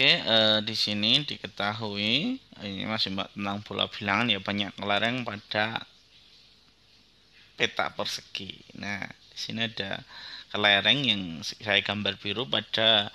Oke, eh, di sini diketahui ini masih tentang bola bilangan ya banyak kelereng pada peta persegi. Nah, di sini ada kelereng yang saya gambar biru pada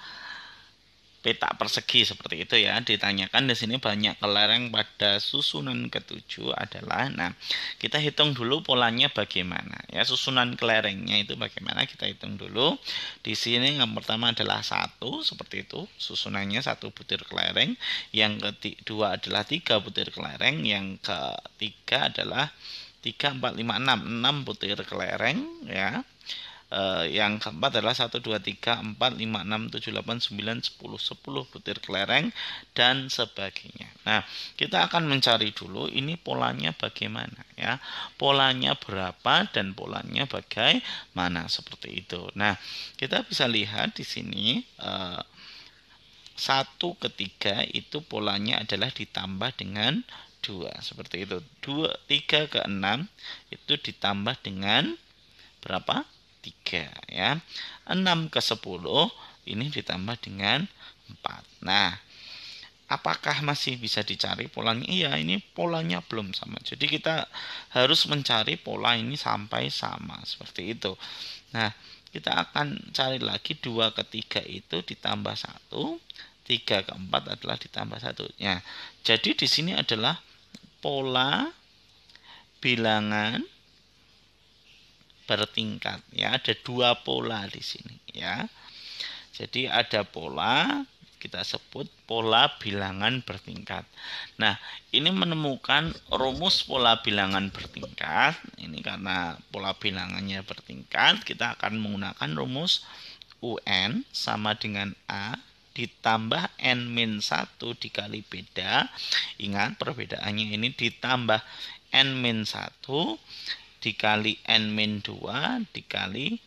petak persegi seperti itu ya ditanyakan di sini banyak kelereng pada susunan ketujuh adalah nah kita hitung dulu polanya bagaimana ya susunan kelerengnya itu bagaimana kita hitung dulu di sini yang pertama adalah satu seperti itu susunannya satu butir kelereng yang kedua adalah tiga butir kelereng yang ketiga adalah tiga empat lima enam enam butir kelereng ya Uh, yang keempat adalah 1, 2, 3, 4, 5, 6, 7, 8, 9, 10, 10 butir kelereng dan sebagainya. Nah, kita akan mencari dulu ini polanya bagaimana ya. Polanya berapa dan polanya bagaimana seperti itu. Nah, kita bisa lihat di sini uh, 1 ke 3 itu polanya adalah ditambah dengan 2 seperti itu. 2 3 ke 6 itu ditambah dengan berapa? 3 ya. 6 ke 10 ini ditambah dengan 4. Nah, apakah masih bisa dicari polanya? Iya, ini polanya belum sama. Jadi kita harus mencari pola ini sampai sama seperti itu. Nah, kita akan cari lagi 2 ke 3 itu ditambah 1, 3 ke 4 adalah ditambah 1. Ya. Nah, jadi di sini adalah pola bilangan bertingkat ya ada dua pola di sini ya jadi ada pola kita sebut pola bilangan bertingkat. Nah, ini menemukan rumus pola bilangan bertingkat. Ini karena pola bilangannya bertingkat, kita akan menggunakan rumus UN sama dengan A ditambah N min 1 dikali beda. Ingat perbedaannya ini ditambah N min 1 dikali n min 2 dikali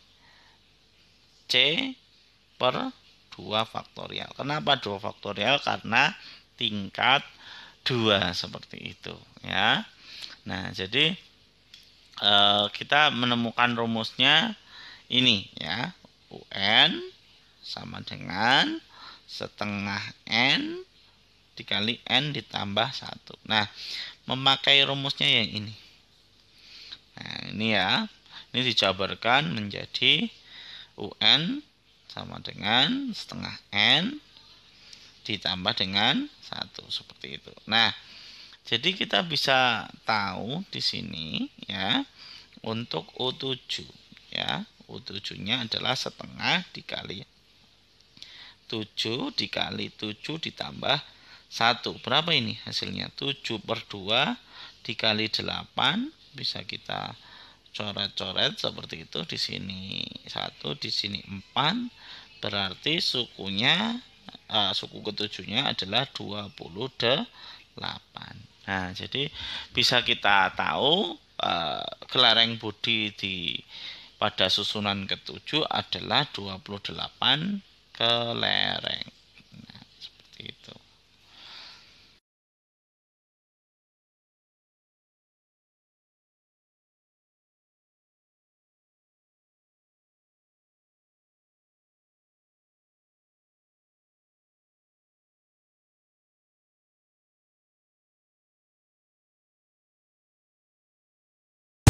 c per 2 faktorial. Kenapa 2 faktorial? Karena tingkat 2 seperti itu ya. Nah, jadi e, kita menemukan rumusnya ini ya. UN sama dengan setengah N dikali N ditambah satu. Nah, memakai rumusnya yang ini ini ya ini dijabarkan menjadi UN sama dengan setengah N ditambah dengan satu seperti itu. Nah, jadi kita bisa tahu di sini ya untuk U7 ya. U7-nya adalah setengah dikali 7 dikali 7 ditambah 1. Berapa ini hasilnya? 7 per 2 dikali 8 bisa kita coret-coret seperti itu di sini satu di sini empat berarti sukunya uh, suku ketujuhnya adalah 28 nah jadi bisa kita tahu uh, kelereng budi di pada susunan ketujuh adalah 28 kelereng